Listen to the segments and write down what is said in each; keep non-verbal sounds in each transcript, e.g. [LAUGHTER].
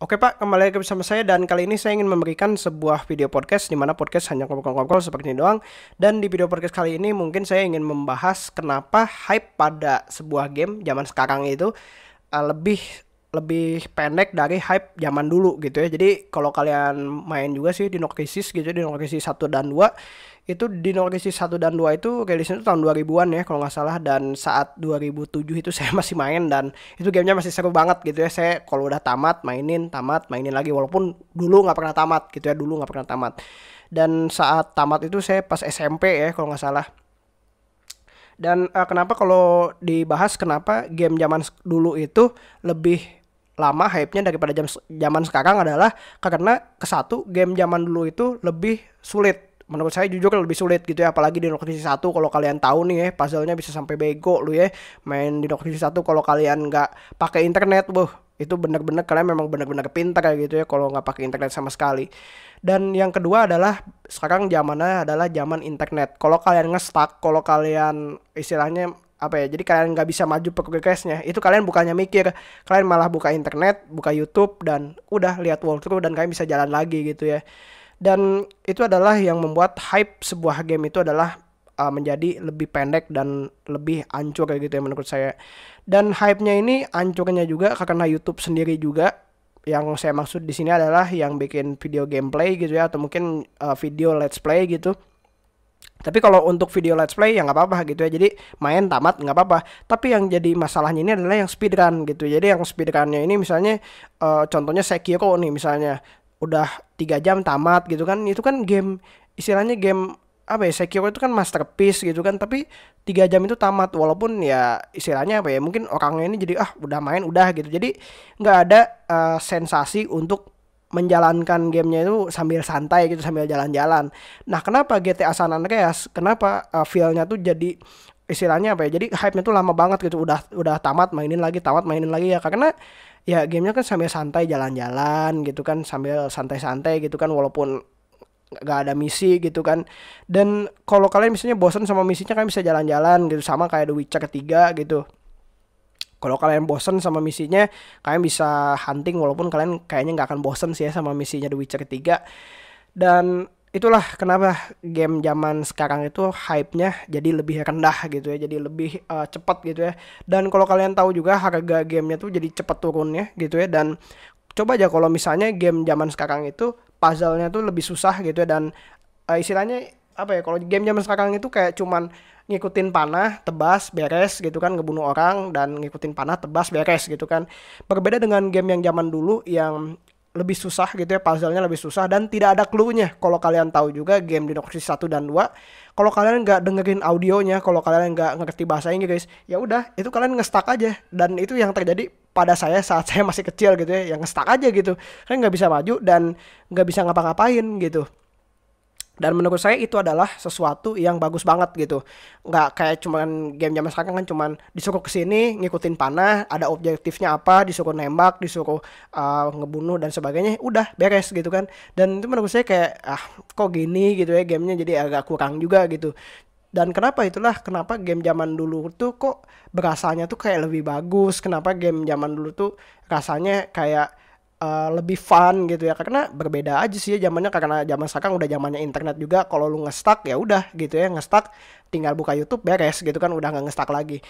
Oke Pak, kembali lagi bersama saya dan kali ini saya ingin memberikan sebuah video podcast di mana podcast hanya ngobrol-ngobrol seperti ini doang. Dan di video podcast kali ini mungkin saya ingin membahas kenapa hype pada sebuah game zaman sekarang itu eh, lebih lebih pendek dari hype zaman dulu gitu ya. Jadi kalau kalian main juga sih di Crisis gitu, ya, di Crisis 1 dan 2 itu di Crisis 1 dan 2 itu rilisnya itu tahun 2000-an ya kalau nggak salah dan saat 2007 itu [LAUGHS] saya masih main dan itu gamenya masih seru banget gitu ya. Saya kalau udah tamat mainin, tamat, mainin lagi walaupun dulu nggak pernah tamat gitu ya, dulu nggak pernah tamat. Dan saat tamat itu saya pas SMP ya kalau nggak salah dan uh, kenapa kalau dibahas kenapa game zaman dulu itu lebih lama hype-nya daripada jam zaman sekarang adalah karena ke satu game zaman dulu itu lebih sulit menurut saya jujur lebih sulit gitu ya apalagi di Crisis satu kalau kalian tahu nih ya puzzle-nya bisa sampai bego lu ya main di Crisis satu kalau kalian nggak pakai internet boh itu bener-bener kalian memang bener-bener pintar kayak gitu ya kalau nggak pakai internet sama sekali dan yang kedua adalah sekarang zamannya adalah zaman internet kalau kalian ngestak kalau kalian istilahnya apa ya jadi kalian nggak bisa maju progresnya itu kalian bukannya mikir kalian malah buka internet buka YouTube dan udah lihat walkthrough dan kalian bisa jalan lagi gitu ya dan itu adalah yang membuat hype sebuah game itu adalah uh, menjadi lebih pendek dan lebih ancur kayak gitu ya menurut saya dan hype-nya ini ancurnya juga karena YouTube sendiri juga yang saya maksud di sini adalah yang bikin video gameplay gitu ya atau mungkin uh, video let's play gitu tapi kalau untuk video let's play ya nggak apa-apa gitu ya. Jadi main tamat nggak apa-apa. Tapi yang jadi masalahnya ini adalah yang speedrun gitu. Jadi yang speedrunnya ini misalnya uh, contohnya Sekiro nih misalnya udah tiga jam tamat gitu kan. Itu kan game istilahnya game apa ya Sekiro itu kan masterpiece gitu kan tapi tiga jam itu tamat walaupun ya istilahnya apa ya mungkin orangnya ini jadi ah udah main udah gitu jadi nggak ada uh, sensasi untuk menjalankan gamenya itu sambil santai gitu sambil jalan-jalan. Nah kenapa GTA San Andreas? Kenapa uh, feelnya tuh jadi istilahnya apa ya? Jadi hype-nya tuh lama banget gitu. Udah udah tamat mainin lagi, tamat mainin lagi ya karena ya gamenya kan sambil santai jalan-jalan gitu kan sambil santai-santai gitu kan walaupun gak ada misi gitu kan dan kalau kalian misalnya bosan sama misinya kan bisa jalan-jalan gitu sama kayak The Witcher ketiga gitu kalau kalian bosen sama misinya kalian bisa hunting walaupun kalian kayaknya nggak akan bosen sih ya sama misinya The Witcher 3 dan itulah kenapa game zaman sekarang itu hype-nya jadi lebih rendah gitu ya jadi lebih uh, eh, cepat gitu ya dan kalau kalian tahu juga harga gamenya tuh jadi cepat turunnya gitu ya dan coba aja kalau misalnya game zaman sekarang itu puzzle-nya tuh lebih susah gitu ya dan uh, istilahnya apa ya kalau game zaman sekarang itu kayak cuman ngikutin panah, tebas, beres gitu kan ngebunuh orang dan ngikutin panah, tebas, beres gitu kan. Berbeda dengan game yang zaman dulu yang lebih susah gitu ya puzzle-nya lebih susah dan tidak ada clue-nya. Kalau kalian tahu juga game Dino Crisis 1 dan 2, kalau kalian nggak dengerin audionya, kalau kalian nggak ngerti bahasa Inggris, gitu ya udah itu kalian ngestak aja dan itu yang terjadi pada saya saat [LAUGHS] saya masih kecil gitu ya, yang ngestak aja gitu. kan nggak bisa maju dan nggak bisa ngapa-ngapain gitu dan menurut saya itu adalah sesuatu yang bagus banget gitu nggak kayak cuman game zaman sekarang kan cuman disuruh kesini ngikutin panah ada objektifnya apa disuruh nembak disuruh uh, ngebunuh dan sebagainya udah beres gitu kan dan itu menurut saya kayak ah kok gini gitu ya gamenya jadi agak kurang juga gitu dan kenapa itulah kenapa game zaman dulu tuh kok berasanya tuh kayak lebih bagus kenapa game zaman dulu tuh rasanya kayak uh, lebih fun gitu ya karena berbeda aja sih ya zamannya karena zaman sekarang udah zamannya internet juga kalau lu ngestak ya udah gitu ya ngestak tinggal buka YouTube beres gitu kan udah nggak ngestak lagi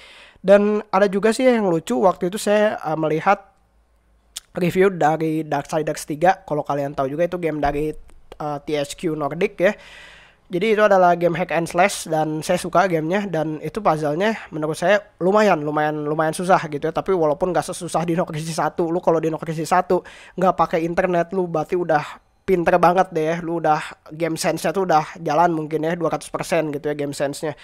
dan ada juga sih yang lucu waktu itu saya uh, melihat review dari Dark Side 3 kalau kalian tahu juga itu game dari uh, eh, THQ Nordic ya jadi itu adalah game hack and slash dan saya suka gamenya dan itu puzzle-nya menurut saya lumayan lumayan lumayan susah gitu ya tapi walaupun gak sesusah di No Crisis 1 lu kalau di No Crisis 1 nggak pakai internet lu berarti udah pinter banget deh ya. lu udah game sense-nya tuh udah jalan mungkin ya 200% gitu ya game sense-nya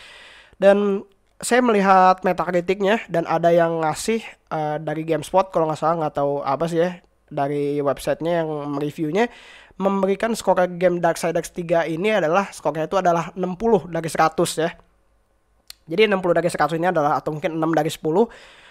dan saya melihat metakritiknya dan ada yang ngasih uh, dari GameSpot kalau nggak salah nggak tahu apa sih ya dari websitenya yang mereviewnya memberikan skor game Dark Side X 3 ini adalah skornya itu adalah 60 dari 100 ya. Jadi 60 dari 100 ini adalah atau mungkin 6 dari 10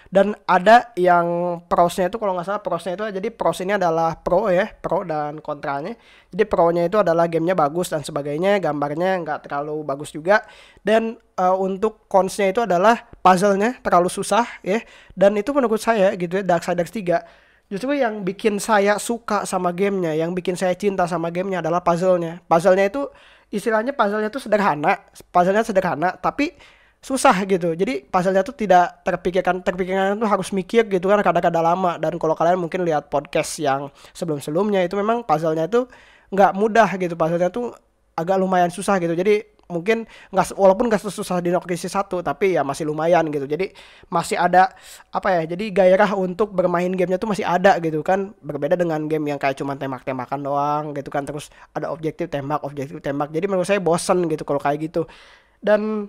dan ada yang prosnya itu kalau nggak salah prosnya itu jadi pros ini adalah pro ya pro dan kontranya jadi pronya itu adalah gamenya bagus dan sebagainya gambarnya nggak terlalu bagus juga dan uh, untuk consnya itu adalah puzzle-nya terlalu susah ya dan itu menurut saya gitu ya Darksiders 3 justru yang bikin saya suka sama gamenya, yang bikin saya cinta sama gamenya adalah puzzle-nya. Puzzle-nya itu istilahnya puzzle-nya itu sederhana, puzzle-nya sederhana, tapi susah gitu. Jadi puzzle-nya itu tidak terpikirkan, terpikirkan itu harus mikir gitu kan kadang-kadang lama. Dan kalau kalian mungkin lihat podcast yang sebelum-sebelumnya itu memang puzzle-nya itu nggak mudah gitu, puzzle-nya itu agak lumayan susah gitu. Jadi mungkin nggak walaupun nggak susah di lokasi satu tapi ya masih lumayan gitu jadi masih ada apa ya jadi gairah untuk bermain gamenya tuh masih ada gitu kan berbeda dengan game yang kayak cuma tembak-tembakan doang gitu kan terus ada objektif tembak objektif tembak jadi menurut saya bosen gitu kalau kayak gitu dan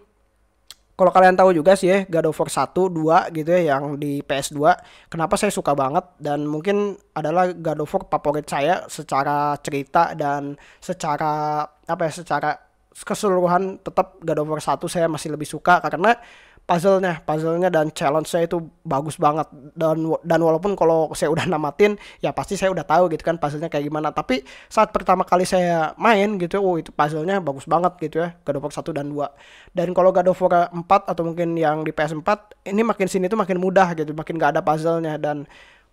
kalau kalian tahu juga sih ya God of War 1, 2 gitu ya yang di PS2 kenapa saya suka banget dan mungkin adalah God of War favorit saya secara cerita dan secara apa ya secara keseluruhan tetap God of War 1 saya masih lebih suka karena puzzle-nya, puzzle-nya dan challenge saya itu bagus banget dan dan walaupun kalau saya udah namatin ya pasti saya udah tahu gitu kan puzzle-nya kayak gimana tapi saat pertama kali saya main gitu oh itu puzzle-nya bagus banget gitu ya God of War 1 dan 2 dan kalau God of War 4 atau mungkin yang di PS4 ini makin sini tuh makin mudah gitu makin gak ada puzzle-nya dan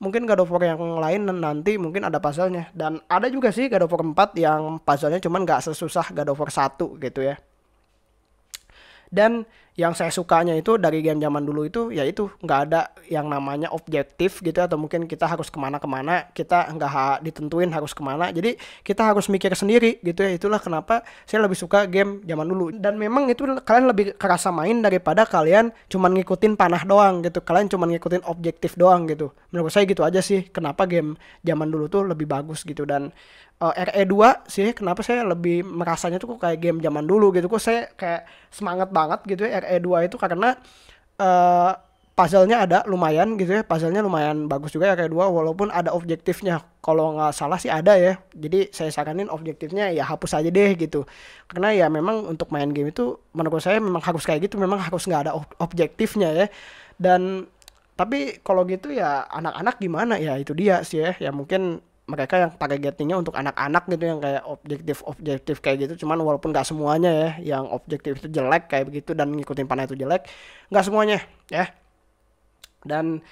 mungkin God of War yang lain nanti mungkin ada puzzle-nya dan ada juga sih God of War 4 yang puzzle-nya cuman nggak sesusah God of War 1 gitu ya dan yang saya sukanya itu dari game zaman dulu itu yaitu nggak ada yang namanya objektif gitu atau mungkin kita harus kemana-kemana kita nggak ha ditentuin harus kemana jadi kita harus mikir sendiri gitu ya itulah kenapa saya lebih suka game zaman dulu dan memang itu kalian lebih kerasa main daripada kalian cuman ngikutin panah doang gitu kalian cuman ngikutin objektif doang gitu menurut saya gitu aja sih kenapa game zaman dulu tuh lebih bagus gitu dan uh, eh, RE2 sih kenapa saya lebih merasanya tuh kayak game zaman dulu gitu kok saya kayak semangat banget gitu ya tertarik E2 itu karena uh, puzzle-nya ada lumayan gitu ya puzzle-nya lumayan bagus juga ya kayak dua walaupun ada objektifnya kalau nggak salah sih ada ya jadi saya saranin objektifnya ya hapus aja deh gitu karena ya memang untuk main game itu menurut saya memang harus kayak gitu memang harus nggak ada ob objektifnya ya dan tapi kalau gitu ya anak-anak gimana ya itu dia sih ya ya mungkin mereka yang targetingnya untuk anak-anak gitu yang kayak objektif objektif kayak gitu cuman walaupun nggak semuanya ya yang objektif itu jelek kayak begitu dan ngikutin panah itu jelek nggak semuanya ya dan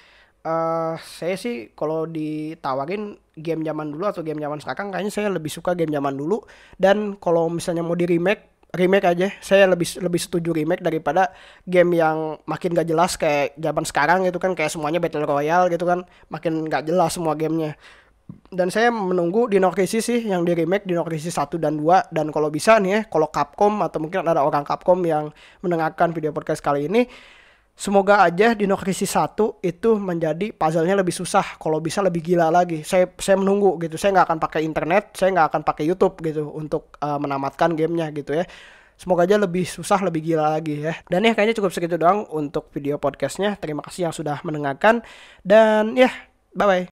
uh, saya sih kalau ditawarin game zaman dulu atau game zaman sekarang kayaknya saya lebih suka game zaman dulu dan kalau misalnya mau di remake remake aja saya lebih lebih setuju remake daripada game yang makin gak jelas kayak zaman sekarang gitu kan kayak semuanya battle royale gitu kan makin gak jelas semua gamenya dan saya menunggu Dino Crisis sih yang di remake Dino Crisis 1 dan 2 dan kalau bisa nih ya kalau Capcom atau mungkin ada orang Capcom yang mendengarkan video podcast kali ini Semoga aja Dino Crisis 1 itu menjadi puzzle-nya lebih susah. Kalau bisa lebih gila lagi. Saya saya menunggu gitu. Saya nggak akan pakai internet, saya nggak akan pakai YouTube gitu untuk uh, menamatkan gamenya gitu ya. Semoga aja lebih susah, lebih gila lagi ya. Dan ya kayaknya cukup segitu doang untuk video podcastnya. Terima kasih yang sudah mendengarkan. Dan ya, bye-bye.